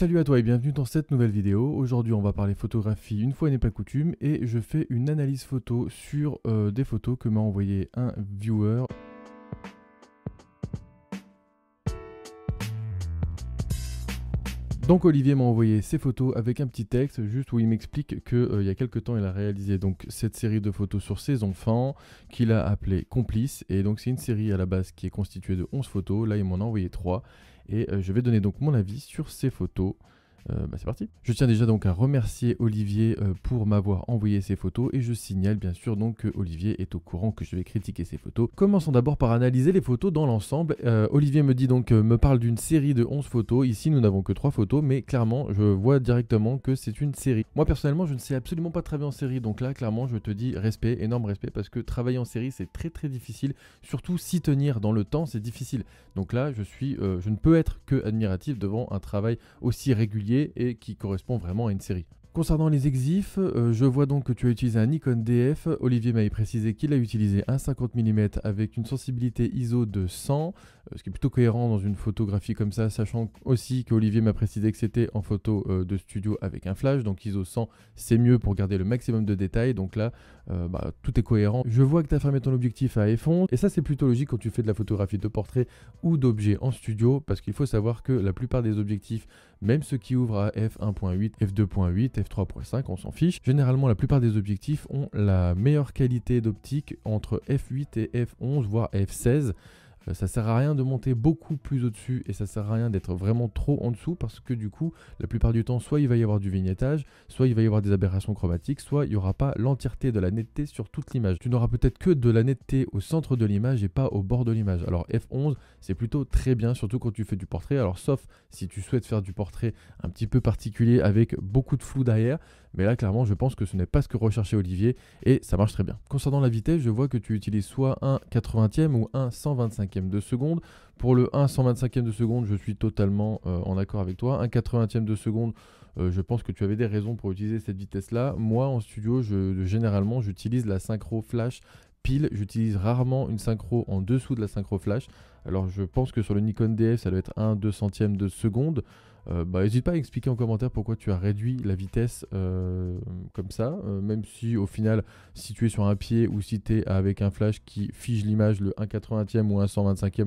Salut à toi et bienvenue dans cette nouvelle vidéo. Aujourd'hui on va parler photographie une fois n'est pas coutume et je fais une analyse photo sur euh, des photos que m'a envoyé un viewer. Donc Olivier m'a envoyé ces photos avec un petit texte juste où il m'explique que euh, il y a quelques temps il a réalisé donc cette série de photos sur ses enfants qu'il a appelé complices et donc c'est une série à la base qui est constituée de 11 photos là il m'en a envoyé 3 et euh, je vais donner donc mon avis sur ces photos euh, bah, c'est parti. Je tiens déjà donc à remercier Olivier euh, pour m'avoir envoyé ces photos et je signale bien sûr donc que Olivier est au courant que je vais critiquer ces photos. Commençons d'abord par analyser les photos dans l'ensemble. Euh, Olivier me dit donc me parle d'une série de 11 photos. Ici nous n'avons que 3 photos mais clairement je vois directement que c'est une série. Moi personnellement je ne sais absolument pas travailler en série donc là clairement je te dis respect, énorme respect parce que travailler en série c'est très très difficile. Surtout s'y tenir dans le temps c'est difficile. Donc là je suis je ne peux être que admiratif devant un travail aussi régulier et qui correspond vraiment à une série. Concernant les exifs, euh, je vois donc que tu as utilisé un Nikon DF. Olivier m'a précisé qu'il a utilisé un 50 mm avec une sensibilité ISO de 100, euh, ce qui est plutôt cohérent dans une photographie comme ça, sachant aussi qu'Olivier m'a précisé que c'était en photo euh, de studio avec un flash, donc ISO 100 c'est mieux pour garder le maximum de détails, donc là bah, tout est cohérent. Je vois que tu as fermé ton objectif à effondre, et ça c'est plutôt logique quand tu fais de la photographie de portrait ou d'objets en studio, parce qu'il faut savoir que la plupart des objectifs même ceux qui ouvrent à f1.8, f2.8, f3.5, on s'en fiche. Généralement, la plupart des objectifs ont la meilleure qualité d'optique entre f8 et f11, voire f16. Euh, ça sert à rien de monter beaucoup plus au-dessus et ça sert à rien d'être vraiment trop en dessous parce que du coup, la plupart du temps, soit il va y avoir du vignettage, soit il va y avoir des aberrations chromatiques, soit il n'y aura pas l'entièreté de la netteté sur toute l'image. Tu n'auras peut-être que de la netteté au centre de l'image et pas au bord de l'image. Alors F11, c'est plutôt très bien, surtout quand tu fais du portrait. Alors sauf si tu souhaites faire du portrait un petit peu particulier avec beaucoup de flou derrière, mais là, clairement, je pense que ce n'est pas ce que recherchait Olivier et ça marche très bien. Concernant la vitesse, je vois que tu utilises soit un 80e ou un 125e de seconde. Pour le 1 125e de seconde, je suis totalement euh, en accord avec toi. Un 80e de seconde, euh, je pense que tu avais des raisons pour utiliser cette vitesse-là. Moi, en studio, généralement, j'utilise la synchro flash pile. J'utilise rarement une synchro en dessous de la synchro flash. Alors, je pense que sur le Nikon DF, ça doit être 1 2 centième de seconde n'hésite euh, bah, pas à expliquer en commentaire pourquoi tu as réduit la vitesse euh, comme ça, euh, même si au final, si tu es sur un pied ou si tu es avec un flash qui fige l'image, le 1,80e ou 1,125e,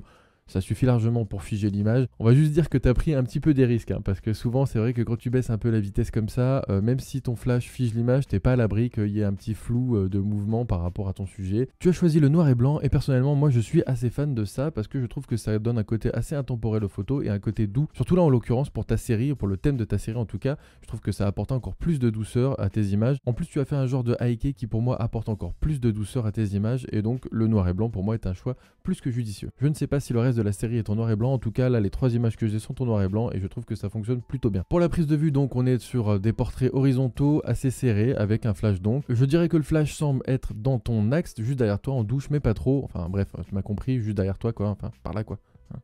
ça suffit largement pour figer l'image. On va juste dire que tu as pris un petit peu des risques, hein, parce que souvent c'est vrai que quand tu baisses un peu la vitesse comme ça, euh, même si ton flash fige l'image, t'es pas à l'abri qu'il y ait un petit flou euh, de mouvement par rapport à ton sujet. Tu as choisi le noir et blanc, et personnellement moi je suis assez fan de ça, parce que je trouve que ça donne un côté assez intemporel aux photos et un côté doux, surtout là en l'occurrence pour ta série, pour le thème de ta série en tout cas, je trouve que ça apporte encore plus de douceur à tes images. En plus tu as fait un genre de hiké qui pour moi apporte encore plus de douceur à tes images, et donc le noir et blanc pour moi est un choix plus que judicieux. Je ne sais pas si le reste de la série est en noir et blanc. En tout cas, là, les trois images que j'ai sont en noir et blanc et je trouve que ça fonctionne plutôt bien. Pour la prise de vue, donc, on est sur euh, des portraits horizontaux assez serrés avec un flash donc. Je dirais que le flash semble être dans ton axe, juste derrière toi, en douche, mais pas trop. Enfin, bref, euh, tu m'as compris, juste derrière toi, quoi. Enfin, par là, quoi. Hein.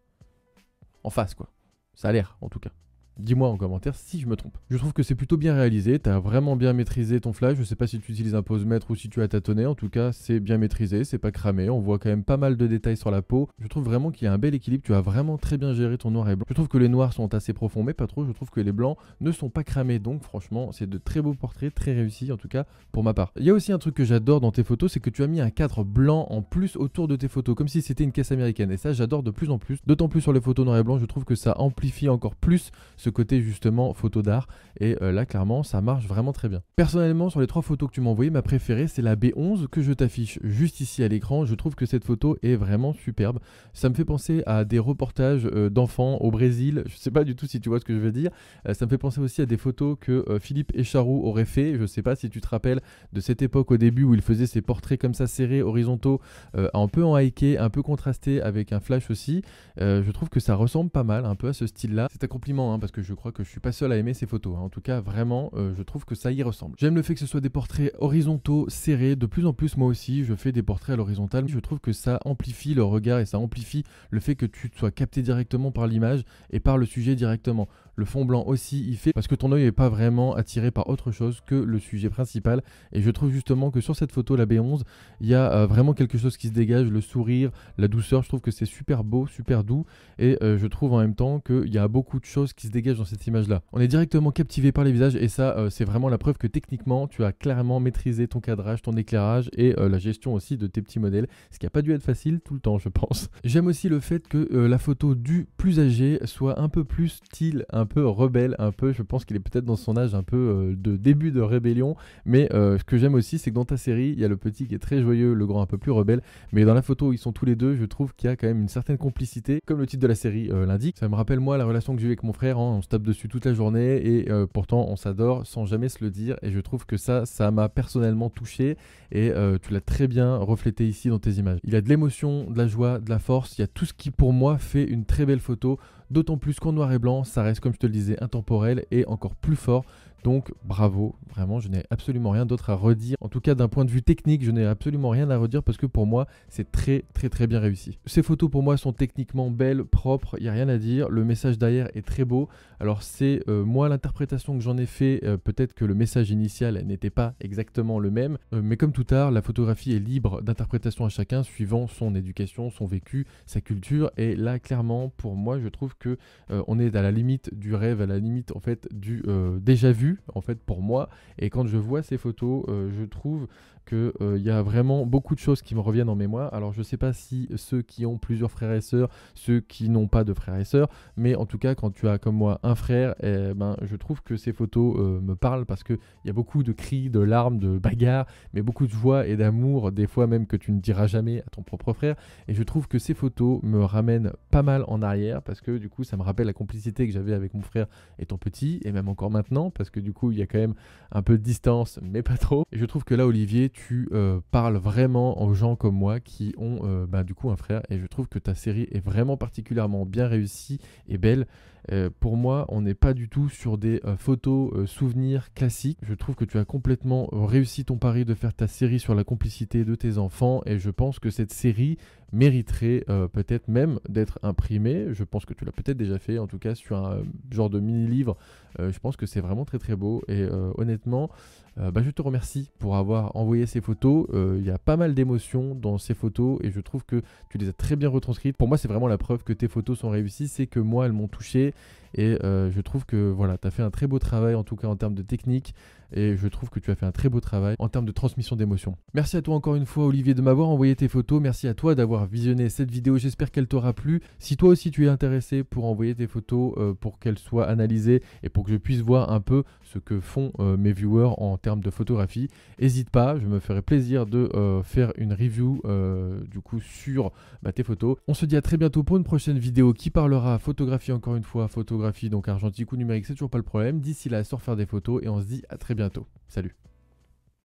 en face, quoi. Ça a l'air, en tout cas. Dis-moi en commentaire si je me trompe. Je trouve que c'est plutôt bien réalisé, tu as vraiment bien maîtrisé ton flash, je sais pas si tu utilises un pose-mètre ou si tu as tâtonné, en tout cas c'est bien maîtrisé, c'est pas cramé, on voit quand même pas mal de détails sur la peau. Je trouve vraiment qu'il y a un bel équilibre, tu as vraiment très bien géré ton noir et blanc. Je trouve que les noirs sont assez profonds mais pas trop, je trouve que les blancs ne sont pas cramés, donc franchement c'est de très beaux portraits, très réussi en tout cas pour ma part. Il y a aussi un truc que j'adore dans tes photos, c'est que tu as mis un cadre blanc en plus autour de tes photos, comme si c'était une caisse américaine, et ça j'adore de plus en plus, d'autant plus sur les photos noir et blanc, je trouve que ça amplifie encore plus côté justement photo d'art. Et euh, là, clairement, ça marche vraiment très bien. Personnellement, sur les trois photos que tu m'as envoyées, ma préférée, c'est la B11 que je t'affiche juste ici à l'écran. Je trouve que cette photo est vraiment superbe. Ça me fait penser à des reportages euh, d'enfants au Brésil. Je sais pas du tout si tu vois ce que je veux dire. Euh, ça me fait penser aussi à des photos que Philippe Echarou aurait fait. Je sais pas si tu te rappelles de cette époque au début où il faisait ses portraits comme ça serrés, horizontaux, un peu en hiké, un peu contrasté avec un flash aussi. je trouve que ça ressemble pas mal un peu à ce style-là. C'est un compliment hein, parce que je crois que je suis pas seul à aimer ces photos. Hein. En tout cas, vraiment, euh, je trouve que ça y ressemble. J'aime le fait que ce soit des portraits horizontaux, serrés. De plus en plus, moi aussi, je fais des portraits à l'horizontale. Je trouve que ça amplifie le regard et ça amplifie le fait que tu te sois capté directement par l'image et par le sujet directement. Le fond blanc aussi il fait parce que ton œil n'est pas vraiment attiré par autre chose que le sujet principal. Et je trouve justement que sur cette photo, la B11, il y a euh, vraiment quelque chose qui se dégage, le sourire, la douceur. Je trouve que c'est super beau, super doux. Et euh, je trouve en même temps qu'il y a beaucoup de choses qui se dégagent dans cette image-là. On est directement captivé par les visages et ça, euh, c'est vraiment la preuve que techniquement, tu as clairement maîtrisé ton cadrage, ton éclairage et la gestion aussi de tes petits modèles. Ce qui n'a pas dû être facile tout le temps, je pense. J'aime aussi le fait que la photo du plus âgé soit un peu plus style, un peu rebelle, un peu. Je pense qu'il est peut-être dans son âge un peu euh, de début de rébellion. Mais euh, ce que j'aime aussi, c'est que dans ta série, il y a le petit qui est très joyeux, le grand un peu plus rebelle. Mais dans la photo où ils sont tous les deux, je trouve qu'il y a quand même une certaine complicité, comme le titre de la série euh, l'indique. Ça me rappelle moi la relation que j'ai eu avec mon frère. Hein, on se tape dessus toute la journée et pourtant on s'adore sans jamais se le dire. Et je trouve que ça, ça m'a personnellement touché et tu l'as très bien reflété ici dans tes images. Il y a de l'émotion, de la joie, de la force. Il y a tout ce qui pour moi fait une très belle photo. D'autant plus qu'en noir et blanc, ça reste comme je te le disais, intemporel et encore plus fort donc bravo, vraiment, je n'ai absolument rien d'autre à redire. En tout cas, d'un point de vue technique, je n'ai absolument rien à redire parce que pour moi, c'est très très très bien réussi. Ces photos pour moi sont techniquement belles, propres, il n'y a rien à dire. Le message derrière est très beau. Alors c'est euh, moi l'interprétation que j'en ai fait, euh, peut-être que le message initial n'était pas exactement le même, euh, mais comme tout tard, la photographie est libre d'interprétation à chacun suivant son éducation, son vécu, sa culture. Et là, clairement, pour moi, je trouve que on est à la limite du rêve, à la limite en fait du déjà vu en fait pour moi. Et quand je vois ces photos, euh, je trouve que il euh, y a vraiment beaucoup de choses qui me reviennent en mémoire. Alors je sais pas si ceux qui ont plusieurs frères et sœurs, ceux qui n'ont pas de frères et sœurs, mais en tout cas quand tu as comme moi un frère, et eh ben, je trouve que ces photos euh, me parlent parce il y a beaucoup de cris, de larmes, de bagarres, mais beaucoup de joie et d'amour, des fois même que tu ne diras jamais à ton propre frère. Et je trouve que ces photos me ramènent pas mal en arrière parce que du coup ça me rappelle la complicité que j'avais avec mon frère étant petit et même encore maintenant parce que du coup il y a quand même un peu de distance, mais pas trop. je trouve que là, Olivier, tu euh, parles vraiment aux gens comme moi qui ont euh, bah, du coup un frère, et je trouve que ta série est vraiment particulièrement bien réussie et belle. Euh, pour moi, on n'est pas du tout sur des photos souvenirs classiques. Je trouve que tu as complètement réussi ton pari de faire ta série sur la complicité de tes enfants, et je pense que cette série mériterait peut-être même d'être imprimée. Je pense que tu l'as peut-être déjà fait, en tout cas sur un genre de mini-livre. je pense que c'est vraiment très très très beau. Et euh, honnêtement, euh, bah, je te remercie pour avoir envoyé ces photos. Il euh, y a pas mal d'émotions dans ces photos et je trouve que tu les as très bien retranscrites. Pour moi, c'est vraiment la preuve que tes photos sont réussies, c'est que moi, elles m'ont touché et euh, je trouve que voilà, tu as fait un très beau travail en tout cas en termes de technique et je trouve que tu as fait un très beau travail en termes de transmission d'émotions. Merci à toi encore une fois Olivier de m'avoir envoyé tes photos, merci à toi d'avoir visionné cette vidéo, j'espère qu'elle t'aura plu. Si toi aussi tu es intéressé pour envoyer tes photos, pour qu'elles soient analysées et pour que je puisse voir un peu ce que font euh, mes viewers en termes de photographie. N'hésite pas, je me ferai plaisir de euh, faire une review euh, du coup sur bah, tes photos. On se dit à très bientôt pour une prochaine vidéo qui parlera photographie encore une fois, photographie donc argentique ou numérique, c'est toujours pas le problème. D'ici là, sort faire des photos et on se dit à très bientôt. Salut